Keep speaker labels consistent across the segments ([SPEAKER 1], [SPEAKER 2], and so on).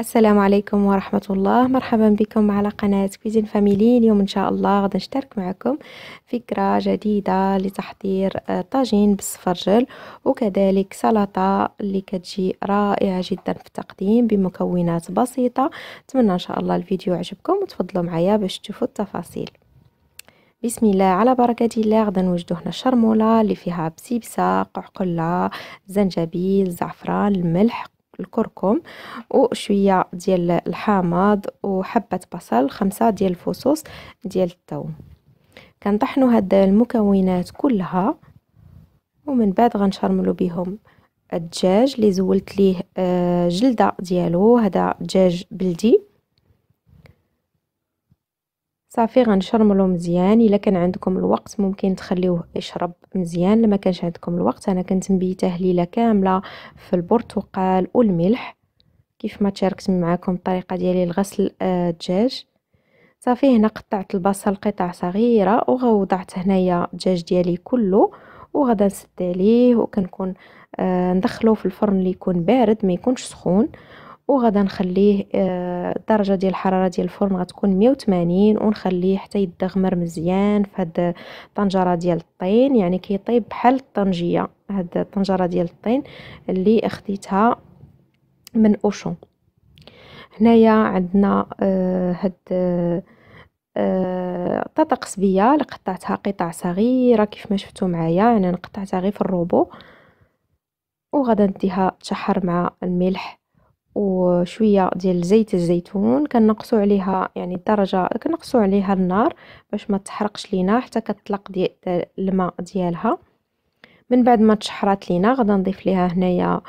[SPEAKER 1] السلام عليكم ورحمة الله مرحبا بكم على قناة كويزين فاميلي اليوم إن شاء الله غدا نشترك معكم فكرة جديدة لتحضير آه، طاجين بالسفرجل وكذلك سلطة اللي كتجي رائعة جدا في التقديم بمكونات بسيطة أتمنى إن شاء الله الفيديو عجبكم وتفضلوا معايا باش تشوفوا التفاصيل بسم الله على بركة الله غدا نوجدو هنا الشرمولة اللي فيها بسيبسة قعقلة زنجبيل زعفران الملح الكركم وشويه ديال الحامض وحبه بصل خمسة ديال الفصوص ديال الثوم كنطحنوا هاد المكونات كلها ومن بعد غنشرملو بهم الدجاج اللي زولت ليه آه، جلده ديالو هذا دجاج بلدي صافي غنشرملو مزيان الا كان عندكم الوقت ممكن تخليوه يشرب مزيان لما كانش عندكم الوقت انا كنت مبيته ليله كامله في البرتقال والملح كيف ما تشاركت معكم الطريقه ديالي لغسل آه، الدجاج صافي هنا قطعت البصل قطع صغيره وغوضعت هنايا الدجاج ديالي كله وغدا نسد عليه وكنكون آه ندخلو في الفرن اللي يكون بارد ما يكونش سخون وغدا نخليه الدرجه آه، ديال الحراره ديال الفرن غتكون 180 ونخليه حتى يدغمر مزيان في هاد الطنجره ديال الطين يعني كيطيب بحال الطنجيه هاد الطنجره ديال الطين اللي خديتها من اوشون هنايا عندنا آه، هاد آه، طاطا قصبيه اللي قطعتها قطع صغيره كيف ما شفتوا معايا يعني انا قطعتها غير في الروبو وغادا نديها تشحر مع الملح وشويه ديال زيت الزيتون كنقصوا عليها يعني الدرجه كنقصوا عليها النار باش ما تحرقش لينا حتى كتطلق دي الماء ديالها من بعد ما تشحرات لينا غادي نضيف ليها هنايا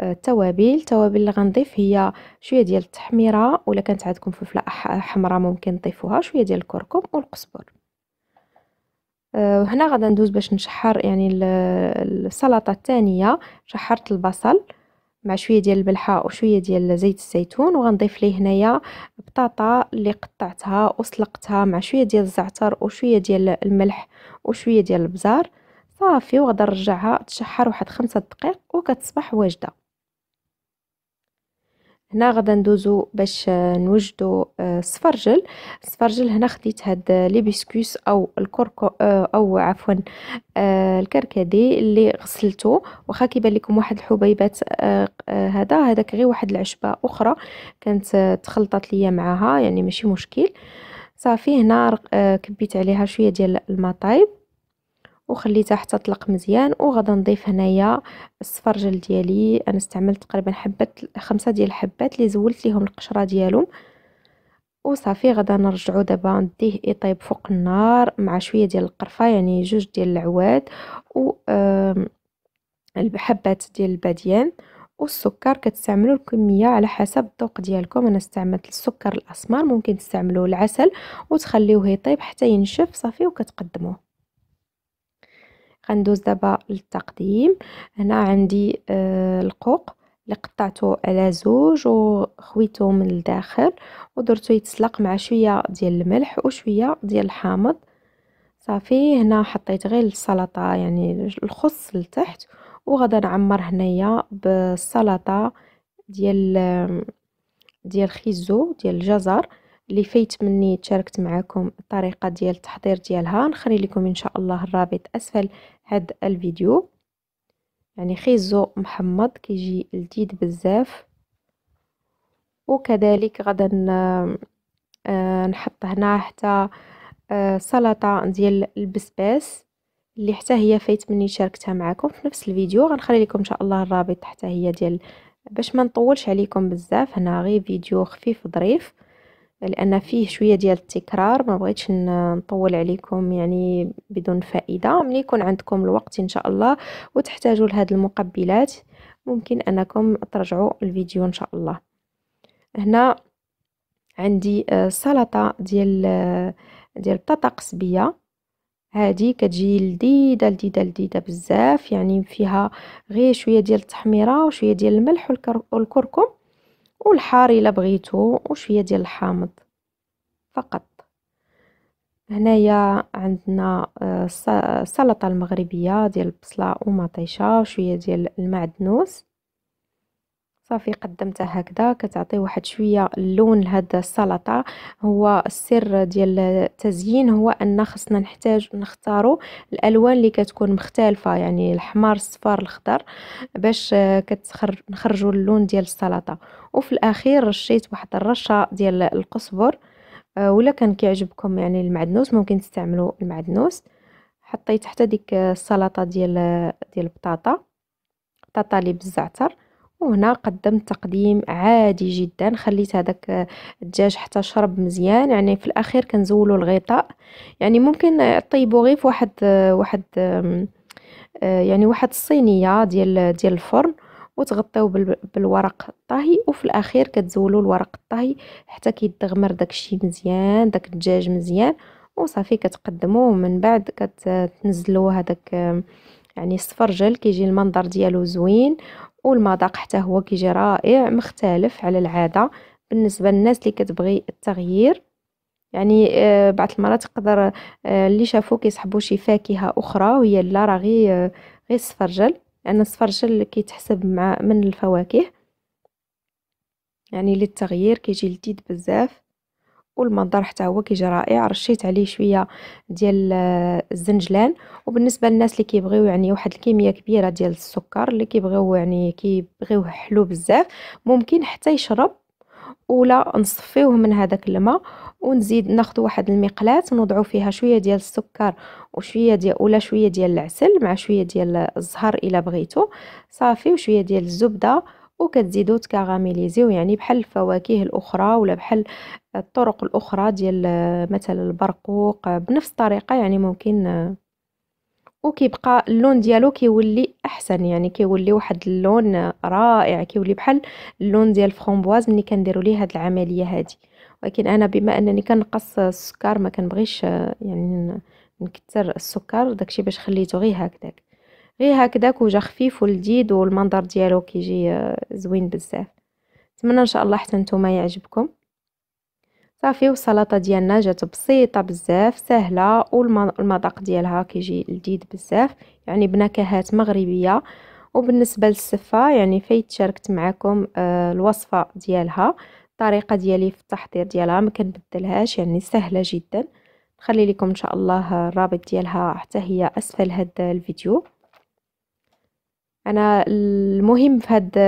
[SPEAKER 1] آه، التوابل التوابل اللي غنضيف هي شويه ديال التحميره ولا كانت عندكم فلفله حمراء ممكن تضيفوها شويه ديال الكركم والقزبر آه، هنا غادي ندوز باش نشحر يعني السلطه الثانيه شحرت البصل مع شويه ديال الملحه وشويه ديال زيت الزيتون وغنضيف ليه هنايا بطاطا اللي قطعتها وسلقتها مع شويه ديال الزعتر وشويه ديال الملح وشويه ديال البزار صافي وغادي نرجعها تشحر واحد خمسة دقائق وكتصبح واجده هنا غدا ندوزو باش آه، نوجدو السفرجل آه، السفرجل هنا خديت هاد ليبيسكوس آه، او الكركو او عفوا الكركدي اللي غسلته واخا كيبان لكم واحد الحبيبات هذا هذاك غير واحد العشبه اخرى كانت تخلطت ليا معاها يعني ماشي مشكل صافي هنا كبيت عليها شويه ديال المطايب وخليتها حتى تطلق مزيان وغادي نضيف هنايا السفرجل ديالي انا استعملت تقريبا حبات خمسة ديال الحبات اللي زولت ليهم القشره ديالهم وصافي غادي نرجعو دابا نديه يطيب فوق النار مع شويه ديال القرفه يعني جوج ديال العواد و الحبات ديال الباديان والسكر كتستعملوا الكميه على حسب الذوق ديالكم انا استعملت السكر الاسمر ممكن تستعملوا العسل وتخليوه يطيب حتى ينشف صافي وكتقدموه غندوز دابا للتقديم هنا عندي آه القوق اللي قطعته على زوج وخويته من الداخل ودرته يتسلق مع شويه ديال الملح وشويه ديال الحامض صافي هنا حطيت غير السلطه يعني الخص لتحت وغدا نعمر هنايا بالسلطه ديال ديال خيزو ديال الجزر اللي فايت مني تشاركت معكم الطريقه ديال التحضير ديالها نخلي لكم ان شاء الله الرابط اسفل هاد الفيديو يعني خيزو محمض كيجي لذيذ بزاف وكذلك غدا آه، نحط هنا حتى آه، سلطه ديال البسباس اللي حتى هي فايت مني شاركتها معكم في نفس الفيديو غنخلي لكم ان شاء الله الرابط حتى هي ديال باش ما نطولش عليكم بزاف هنا غير فيديو خفيف ظريف لان فيه شويه ديال التكرار ما بغيتش نطول عليكم يعني بدون فائده ملي يكون عندكم الوقت ان شاء الله وتحتاجوا لهاد المقبلات ممكن انكم ترجعوا الفيديو ان شاء الله هنا عندي آه، سلطه ديال آه، ديال البطاطا قصبيه هادي كتجي لذيذه لذيذه لذيذه بزاف يعني فيها غير شويه ديال التحميره وشويه ديال الملح والكركم والحار الا بغيتو وشويه ديال الحامض فقط هنايا عندنا السلطه آه، المغربيه ديال البصله ومطيشه وشويه ديال المعدنوس صافي قدمتها هكذا كتعطي واحد شويه اللون لهاد السلطه هو السر ديال التزيين هو ان خصنا نحتاج نختاروا الالوان اللي كتكون مختلفه يعني الاحمر الصفار الخضر باش كتخرجوا اللون ديال السلطه وفي الاخير رشيت واحد الرشه ديال القزبر آه، ولا كان كيعجبكم يعني المعدنوس ممكن تستعملوا المعدنوس حطيت حتى ديك السلطه ديال ديال البطاطا بطاطا اللي بالزعتر وهنا قدمت تقديم عادي جدا خليت هذاك الدجاج حتى شرب مزيان يعني في الاخير كنزولو الغطاء يعني ممكن طيبو غير في واحد واحد يعني واحد الصينيه ديال ديال الفرن وتغطيو بالورق الطهي وفي الاخير كتزولوا الورق الطهي حتى كيدغمر داكشي مزيان داك الدجاج مزيان وصافي كتقدموه من بعد كتنزلو هذاك يعني السفرجل كيجي المنظر ديالو زوين والمذاق حتى هو كيجي رائع مختلف على العاده بالنسبه للناس اللي كتبغي التغيير يعني آه، بعض المرات تقدر آه، اللي شافو كيسحبوا شي فاكهه اخرى وهي لا راه غير آه، غير السفرجل لان السفرجل كيتحسب مع من الفواكه يعني للتغيير كيجي لذيذ بزاف والمنظر حتى هو كيجي رائع رشيت عليه شويه ديال آه، الزنجلان وبالنسبه للناس اللي كيبغيو يعني واحد الكميه كبيره ديال السكر اللي كيبغيو يعني كيبغيوه حلو بزاف ممكن حتى يشرب ولا نصفيوه من هذاك الماء ونزيد ناخذ واحد المقلاة نوضعو فيها شويه ديال السكر وشويه ديال ولا شويه ديال العسل مع شويه ديال الزهر الا بغيتو صافي وشويه ديال الزبده وكتزيدو تكاراميليزيو يعني بحال الفواكه الاخرى ولا بحال الطرق الاخرى ديال آه، مثلا البرقوق آه، بنفس الطريقه يعني ممكن آه، وكيبقى اللون ديالو كيولي احسن يعني كيولي واحد اللون رائع كيولي بحال اللون ديال الفرومبواز ملي كنديروا ليه هاد العمليه هادي ولكن انا بما انني كنقص السكر ما كنبغيش يعني نكثر السكر داكشي باش خليته غير هكذاك غير إيه، هكذاك وجه خفيف ولذيذ والمنظر ديالو كيجي آه، زوين بزاف نتمنى ان شاء الله حتى نتوما يعجبكم صافي والسلطه ديالنا جات بسيطه بزاف سهله والمذاق ديالها كيجي لذيذ بزاف يعني بنكهات مغربيه وبالنسبه للسفه يعني فايت شاركت معكم آه، الوصفه ديالها الطريقه ديالي في التحضير ديالها ما كنبدلهاش يعني سهله جدا نخلي لكم ان شاء الله آه، الرابط ديالها حتى هي اسفل هذا الفيديو انا المهم في هاد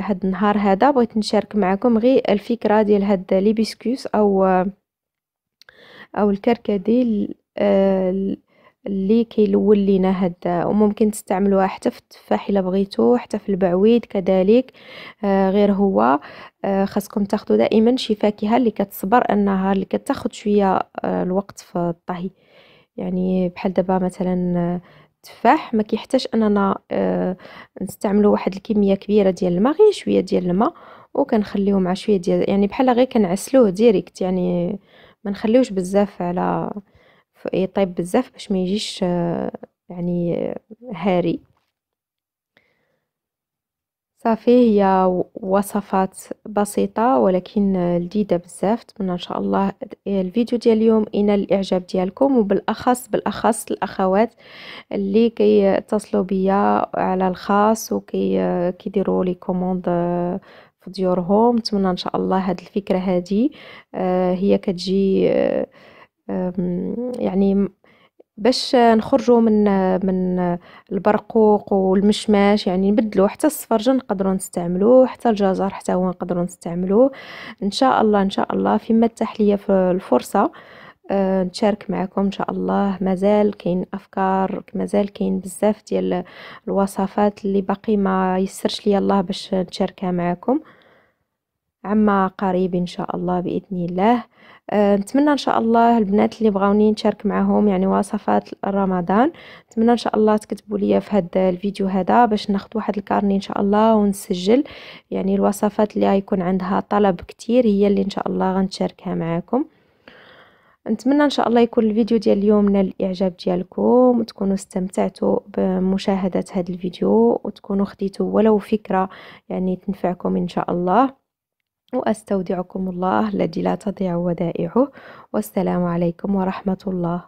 [SPEAKER 1] هاد النهار هذا بغيت نشارك معكم غير الفكره ديال هاد ليبيسكوس او او الكركدي اللي كيلول لينا هاد وممكن تستعملوها حتى في التفاح الا بغيتو حتى في البعويد كذلك آه، غير هو آه، خاصكم تاخذوا دائما شي فاكهه اللي كتصبر انها اللي كتاخذ شويه آه، الوقت في الطهي يعني بحال دابا مثلا التفاح ما كيحتاج اننا آه نستعملوا واحد الكميه كبيره ديال الماء غير شويه ديال الماء وكنخليوه مع شويه ديال يعني بحال غير كنعسلوه ديريكت يعني ما نخليوش بزاف على يطيب بزاف باش ما يجيش آه يعني هاري صافي هي وصفات بسيطة ولكن لذيذة بزاف نتمنى ان شاء الله الفيديو ديال اليوم ينال الاعجاب ديالكم وبالاخص بالاخص الاخوات اللي كيتصلوا بيا على الخاص كيديروا لي كوموند في ديورهم نتمنى ان شاء الله هاد الفكرة هادي آه، هي كتجي آه، يعني باش نخرجوا من من البرقوق والمشماش يعني نبدلو حتى الصفرجه نقدروا نستعملوه حتى الجزر حتى هو نقدروا نستعملوه ان شاء الله ان شاء الله فيما تتاح ليا في الفرصه آه، نشارك معكم ان شاء الله مازال كاين افكار مازال كاين بزاف ديال الوصفات اللي باقي ما يسرش ليا الله باش نشاركها معكم عما قريب ان شاء الله باذن الله آه، نتمنى ان شاء الله البنات اللي بغاوني نشارك معاهم يعني وصفات رمضان نتمنى ان شاء الله تكتبوا لي في هذا الفيديو هذا باش ناخذ واحد الكارني ان شاء الله ونسجل يعني الوصفات اللي غيكون عندها طلب كتير هي اللي ان شاء الله غنشاركها معاكم نتمنى ان شاء الله يكون الفيديو ديال اليوم نال الاعجاب ديالكم وتكونوا استمتعتوا بمشاهده هذا الفيديو وتكونوا خديتوا ولو فكره يعني تنفعكم ان شاء الله وأستودعكم الله الذي لا تضيع ودائعه والسلام عليكم ورحمة الله